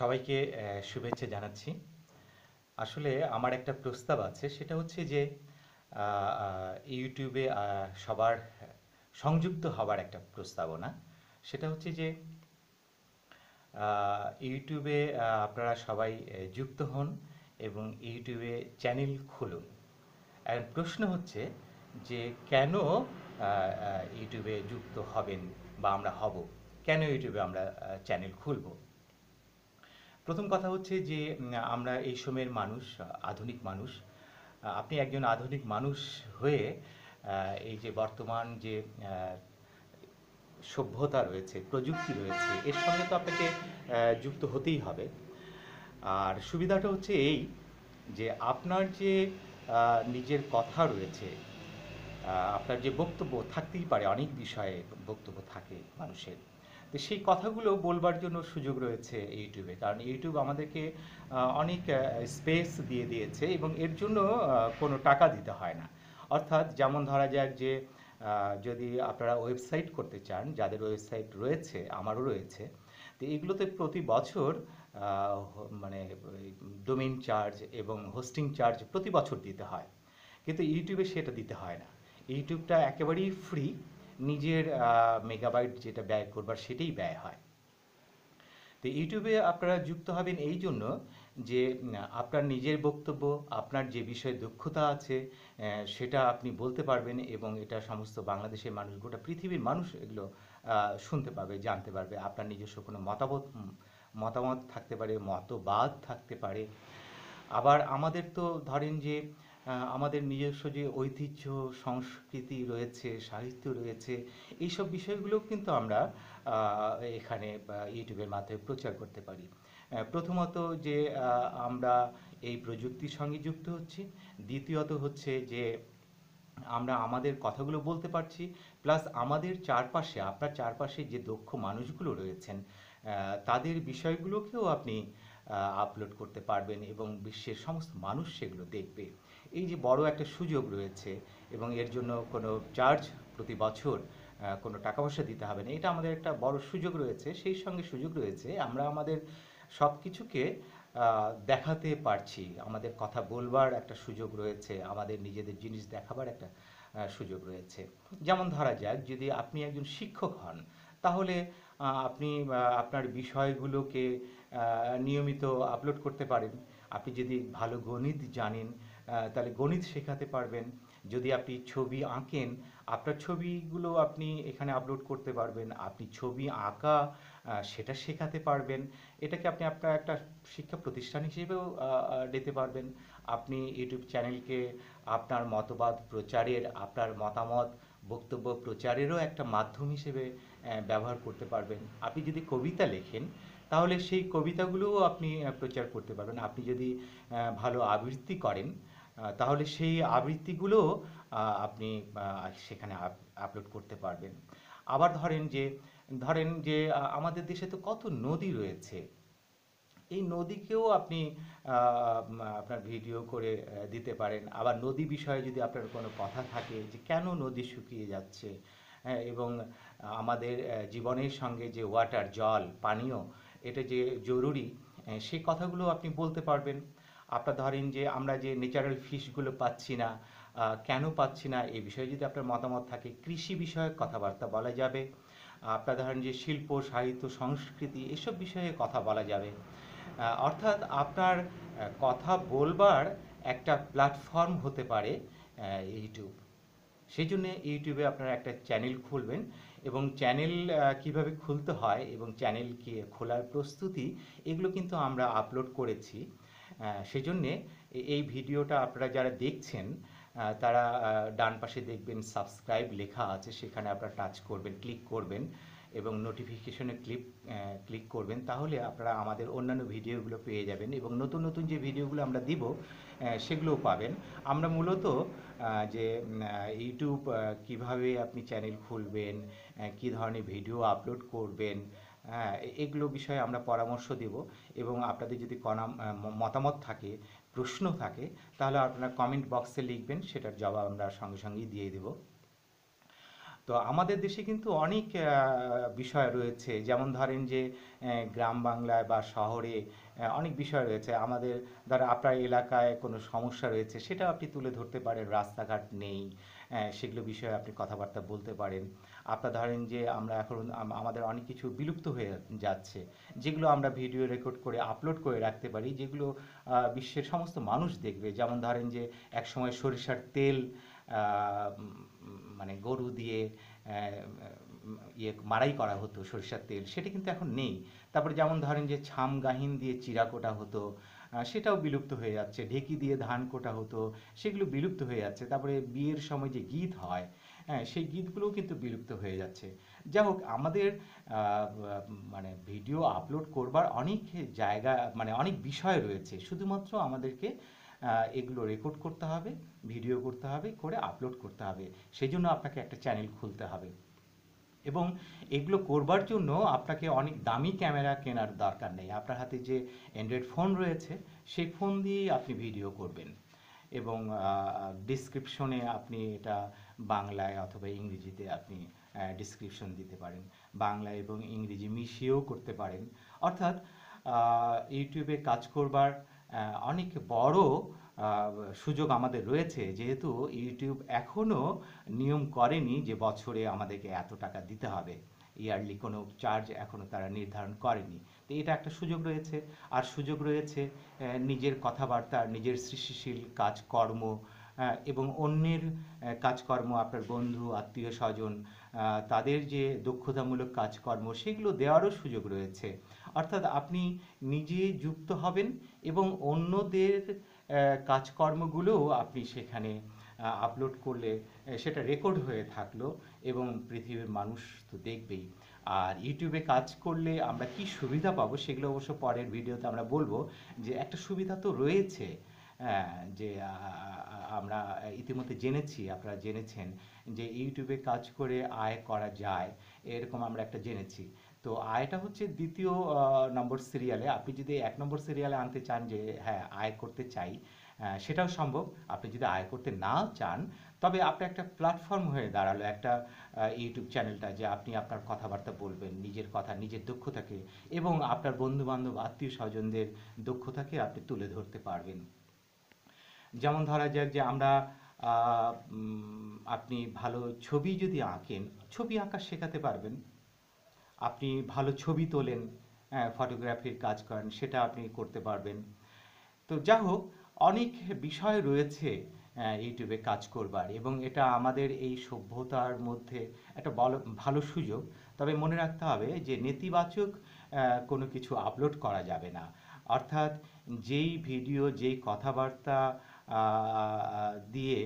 সবাইকে শুভেচ্ছা জানাচ্ছি আসলে আমার একটা প্রস্তাব আছে সেটা হচ্ছে যে ইউটিউবে সবার সংযুক্ত হবার একটা প্রস্তাবনা সেটা হচ্ছে যে ইউটিউবে আপনারা সবাই যুক্ত হন এবং ইউটিউবে চ্যানেল খুলুন আর প্রশ্ন হচ্ছে যে কেন ইউটিউবে যুক্ত হবেন বা আমরা হব কেন ইউটিউবে আমরা চ্যানেল খুলবো প্রথম কথা হচ্ছে যে আমরা এই সময়ের মানুষ আধুনিক মানুষ আপনি একজন আধুনিক মানুষ হয়ে এই যে বর্তমান যে সভ্যতা রয়েছে প্রযুক্তি রয়েছে এর সঙ্গে তো আপনাকে যুক্ত হতেই হবে আর সুবিধাটা হচ্ছে এই যে আপনার যে নিজের কথা রয়েছে আপনার যে বক্তব্য থাকতেই পারে অনেক বিষয়ে বক্তব্য থাকে মানুষের তো সেই কথাগুলো বলবার জন্য সুযোগ রয়েছে ইউটিউবে কারণ ইউটিউব আমাদেরকে অনেক স্পেস দিয়ে দিয়েছে এবং এর জন্য কোনো টাকা দিতে হয় না অর্থাৎ যেমন ধরা যাক যে যদি আপনারা ওয়েবসাইট করতে চান যাদের ওয়েবসাইট রয়েছে আমারও রয়েছে তো এগুলোতে প্রতি বছর মানে ডোমেন চার্জ এবং হোস্টিং চার্জ প্রতি বছর দিতে হয় কিন্তু ইউটিউবে সেটা দিতে হয় না ইউটিউবটা একেবারেই ফ্রি নিজের মেগাবাইট যেটা ব্যয় করবার সেটাই ব্যয় হয় তো ইউটিউবে আপনারা যুক্ত হবেন এই জন্য যে আপনার নিজের বক্তব্য আপনার যে বিষয়ে দক্ষতা আছে সেটা আপনি বলতে পারবেন এবং এটা সমস্ত বাংলাদেশের মানুষ গোটা পৃথিবীর মানুষ এগুলো শুনতে পাবে জানতে পারবে আপনার নিজস্ব কোনো মতামত মতামত থাকতে পারে মতবাদ থাকতে পারে আবার আমাদের তো ধরেন যে আমাদের নিজস্ব যে ঐতিহ্য সংস্কৃতি রয়েছে সাহিত্য রয়েছে এইসব বিষয়গুলোও কিন্তু আমরা এখানে ইউটিউবের মাধ্যমে প্রচার করতে পারি প্রথমত যে আমরা এই প্রযুক্তির সঙ্গে যুক্ত হচ্ছি দ্বিতীয়ত হচ্ছে যে আমরা আমাদের কথাগুলো বলতে পারছি প্লাস আমাদের চারপাশে আপনার চারপাশে যে দক্ষ মানুষগুলো রয়েছেন তাদের বিষয়গুলোকেও আপনি আপলোড করতে পারবেন এবং বিশ্বের সমস্ত মানুষ সেগুলো দেখবে এই যে বড় একটা সুযোগ রয়েছে এবং এর জন্য কোনো চার্জ প্রতি বছর কোনো টাকা পয়সা দিতে হবে না এটা আমাদের একটা বড় সুযোগ রয়েছে সেই সঙ্গে সুযোগ রয়েছে আমরা আমাদের সব কিছুকে দেখাতে পারছি আমাদের কথা বলবার একটা সুযোগ রয়েছে আমাদের নিজেদের জিনিস দেখাবার একটা সুযোগ রয়েছে যেমন ধরা যাক যদি আপনি একজন শিক্ষক হন তাহলে আপনি আপনার বিষয়গুলোকে নিয়মিত আপলোড করতে পারেন আপনি যদি ভালো গণিত জানেন তাহলে গণিত শেখাতে পারবেন যদি আপনি ছবি আঁকেন আপনার ছবিগুলো আপনি এখানে আপলোড করতে পারবেন আপনি ছবি আঁকা সেটা শেখাতে পারবেন এটাকে আপনি আপনার একটা শিক্ষা প্রতিষ্ঠান হিসেবেও নিতে পারবেন আপনি ইউটিউব চ্যানেলকে আপনার মতবাদ প্রচারের আপনার মতামত বক্তব্য প্রচারেরও একটা মাধ্যম হিসেবে ব্যবহার করতে পারবেন আপনি যদি কবিতা লেখেন তাহলে সেই কবিতাগুলোও আপনি প্রচার করতে পারবেন আপনি যদি ভালো আবৃত্তি করেন তাহলে সেই আবৃত্তিগুলো আপনি সেখানে আপলোড করতে পারবেন আবার ধরেন যে ধরেন যে আমাদের দেশে তো কত নদী রয়েছে এই নদীকেও আপনি আপনার ভিডিও করে দিতে পারেন আবার নদী বিষয়ে যদি আপনার কোনো কথা থাকে যে কেন নদী শুকিয়ে যাচ্ছে হ্যাঁ, এবং আমাদের জীবনের সঙ্গে যে ওয়াটার জল পানীয় এটা যে জরুরি সেই কথাগুলো আপনি বলতে পারবেন আপনার ধরেন যে আমরা যে ন্যাচারাল ফিশগুলো পাচ্ছি না কেন পাচ্ছি না এই বিষয়ে যদি আপনার মতামত থাকে কৃষি বিষয়ে কথাবার্তা বলা যাবে আপনার ধরেন যে শিল্প সাহিত্য সংস্কৃতি এসব বিষয়ে কথা বলা যাবে অর্থাৎ আপনার কথা বলবার একটা প্ল্যাটফর্ম হতে পারে ইউটিউব সেই জন্যে ইউটিউবে আপনারা একটা চ্যানেল খুলবেন এবং চ্যানেল কিভাবে খুলতে হয় এবং চ্যানেল কি খোলার প্রস্তুতি এগুলো কিন্তু আমরা আপলোড করেছি সেজন্যে এই ভিডিওটা আপনারা যারা দেখছেন তারা ডান পাশে দেখবেন সাবস্ক্রাইব লেখা আছে সেখানে আপনারা টাচ করবেন ক্লিক করবেন এবং নোটিফিকেশনে ক্লিক ক্লিক করবেন তাহলে আপনারা আমাদের অন্যান্য ভিডিওগুলো পেয়ে যাবেন এবং নতুন নতুন যে ভিডিওগুলো আমরা দিব সেগুলোও পাবেন আমরা মূলত যে ইউটিউব কিভাবে আপনি চ্যানেল খুলবেন কি ধরনের ভিডিও আপলোড করবেন হ্যাঁ, এগুলো বিষয়ে আমরা পরামর্শ দেব এবং আপনাদের যদি কনা মতামত থাকে প্রশ্ন থাকে তাহলে আপনারা কমেন্ট বক্সে লিখবেন সেটার জবাব আমরা সঙ্গে সঙ্গেই দিয়ে দেব তো আমাদের দেশে কিন্তু অনেক বিষয় রয়েছে যেমন ধরেন যে গ্রাম বাংলায় বা শহরে অনেক বিষয় রয়েছে আমাদের ধর আপনার এলাকায় কোনো সমস্যা রয়েছে সেটা আপনি তুলে ধরতে পারেন রাস্তাঘাট নেই সেগুলো বিষয়ে আপনি কথাবার্তা বলতে পারেন আপনার ধরেন যে আমরা এখন আমাদের অনেক কিছু বিলুপ্ত হয়ে যাচ্ছে যেগুলো আমরা ভিডিও রেকর্ড করে আপলোড করে রাখতে পারি যেগুলো বিশ্বের সমস্ত মানুষ দেখবে যেমন ধরেন যে একসময় সরিষার তেল মানে গরু দিয়ে ইয়ে মারাই করা হতো সরিষার তেল সেটা কিন্তু এখন নেই তারপরে যেমন ধরেন যে ছাম গাহিন দিয়ে চিরাকোটা হতো সেটাও বিলুপ্ত হয়ে যাচ্ছে ঢেকি দিয়ে ধান কোটা হতো সেগুলো বিলুপ্ত হয়ে যাচ্ছে তারপরে বিয়ের সময় যে গীত হয় হ্যাঁ সেই গীতগুলোও কিন্তু বিলুপ্ত হয়ে যাচ্ছে যাই হোক আমাদের মানে ভিডিও আপলোড করবার অনেক জায়গা মানে অনেক বিষয় রয়েছে শুধুমাত্র আমাদেরকে এগুলো রেকর্ড করতে হবে ভিডিও করতে হবে করে আপলোড করতে হবে সেই জন্য আপনাকে একটা চ্যানেল খুলতে হবে এবং এগুলো করবার জন্য আপনাকে অনেক দামি ক্যামেরা কেনার দরকার নেই আপনার হাতে যে অ্যান্ড্রয়েড ফোন রয়েছে সেই ফোন দিয়ে আপনি ভিডিও করবেন এবং ডিসক্রিপশনে আপনি এটা বাংলায় অথবা ইংরেজিতে আপনি ডিসক্রিপশন দিতে পারেন বাংলা এবং ইংরেজি মিশিয়েও করতে পারেন অর্থাৎ ইউটিউবে কাজ করবার অনেক বড় সুযোগ আমাদের রয়েছে যেহেতু ইউটিউব এখনও নিয়ম করেনি যে বছরে আমাদেরকে এত টাকা দিতে হবে ইয়ারলি কোনো চার্জ এখনও তারা নির্ধারণ করেনি তো এটা একটা সুযোগ রয়েছে আর সুযোগ রয়েছে নিজের কথাবার্তা নিজের সৃষ্টিশীল কাজকর্ম এবং অন্যের কাজকর্ম আপনার বন্ধু আত্মীয় স্বজন তাদের যে দক্ষতামূলক কাজকর্ম সেগুলো দেওয়ারও সুযোগ রয়েছে অর্থাৎ আপনি নিজে যুক্ত হবেন এবং অন্যদের কাজকর্মগুলোও আপনি সেখানে আপলোড করলে সেটা রেকর্ড হয়ে থাকলো এবং পৃথিবীর মানুষ তো দেখবেই আর ইউটিউবে কাজ করলে আমরা কি সুবিধা পাবো সেগুলো অবশ্য পরের ভিডিওতে আমরা বলবো যে একটা সুবিধা তো রয়েছে যে আমরা ইতিমধ্যে জেনেছি আপনারা জেনেছেন যে ইউটিউবে কাজ করে আয় করা যায় এরকম আমরা একটা জেনেছি তো আয়টা হচ্ছে দ্বিতীয় নম্বর সিরিয়ালে আপনি যদি এক নম্বর সিরিয়ালে আনতে চান যে হ্যাঁ আয় করতে চাই সেটাও সম্ভব আপনি যদি আয় করতে না চান তবে আপনি একটা প্ল্যাটফর্ম হয়ে দাঁড়ালো একটা ইউটিউব চ্যানেলটা যে আপনি আপনার কথাবার্তা বলবেন নিজের কথা নিজের দক্ষতাকে এবং আপনার বন্ধুবান্ধব আত্মীয় স্বজনদের দক্ষতাকে আপনি তুলে ধরতে পারবেন যেমন ধরা যাক যে আমরা আপনি ভালো ছবি যদি আঁকেন ছবি আঁকা শেখাতে পারবেন আপনি ভালো ছবি তোলেন ফটোগ্রাফির কাজ করেন সেটা আপনি করতে পারবেন তো যা হোক অনেক বিষয় রয়েছে ইউটিউবে কাজ করবার এবং এটা আমাদের এই সভ্যতার মধ্যে একটা ভালো সুযোগ তবে মনে রাখতে হবে যে নেতিবাচক কোনো কিছু আপলোড করা যাবে না অর্থাৎ যেই ভিডিও যেই কথাবার্তা দিয়ে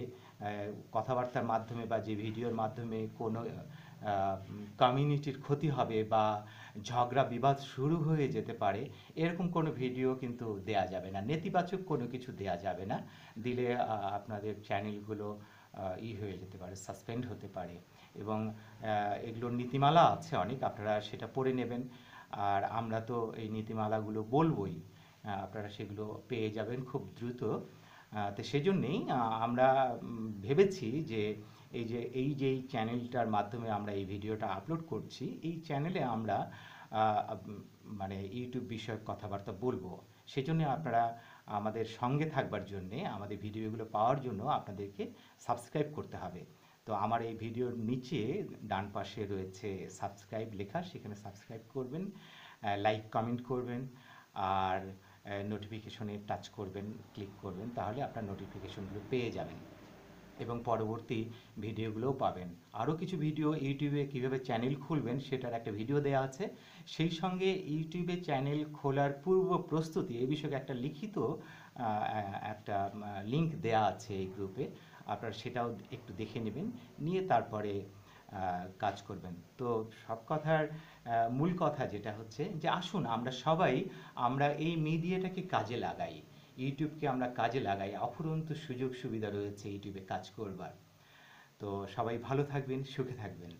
কথাবার্তার মাধ্যমে বা যে ভিডিওর মাধ্যমে কোনো কমিউনিটির ক্ষতি হবে বা ঝগড়া বিবাদ শুরু হয়ে যেতে পারে এরকম কোনো ভিডিও কিন্তু দেয়া যাবে না নেতিবাচক কোনো কিছু দেয়া যাবে না দিলে আপনাদের চ্যানেলগুলো ই হয়ে যেতে পারে সাসপেন্ড হতে পারে এবং এগুলোর নীতিমালা আছে অনেক আপনারা সেটা পড়ে নেবেন আর আমরা তো এই নীতিমালাগুলো বলবই আপনারা সেগুলো পেয়ে যাবেন খুব দ্রুত তো সেজন্যেই আমরা ভেবেছি যে এই যে এই যে চ্যানেলটার মাধ্যমে আমরা এই ভিডিওটা আপলোড করছি এই চ্যানেলে আমরা মানে ইউটিউব বিষয়ক কথাবার্তা বলবো সেজন্য আপনারা আমাদের সঙ্গে থাকবার জন্যে আমাদের ভিডিওগুলো পাওয়ার জন্য আপনাদেরকে সাবস্ক্রাইব করতে হবে তো আমার এই ভিডিওর নিচে ডান পাশে রয়েছে সাবস্ক্রাইব লেখা সেখানে সাবস্ক্রাইব করবেন লাইক কমেন্ট করবেন আর নোটিফিকেশনে টাচ করবেন ক্লিক করবেন তাহলে আপনার নোটিফিকেশনগুলো পেয়ে যাবেন এবং পরবর্তী ভিডিওগুলোও পাবেন আরও কিছু ভিডিও ইউটিউবে কীভাবে চ্যানেল খুলবেন সেটার একটা ভিডিও দেয়া আছে সেই সঙ্গে ইউটিউবে চ্যানেল খোলার পূর্ব প্রস্তুতি এ বিষয়ে একটা লিখিত একটা লিংক দেয়া আছে এই গ্রুপে আপনারা সেটাও একটু দেখে নেবেন নিয়ে তারপরে কাজ করবেন তো সব কথার মূল কথা যেটা হচ্ছে যে আসুন আমরা সবাই আমরা এই মিডিয়াটাকে কাজে লাগাই ইউটিউবকে আমরা কাজে লাগাই অফুরন্ত সুযোগ সুবিধা রয়েছে ইউটিউবে কাজ করবার তো সবাই ভালো থাকবেন সুখে থাকবেন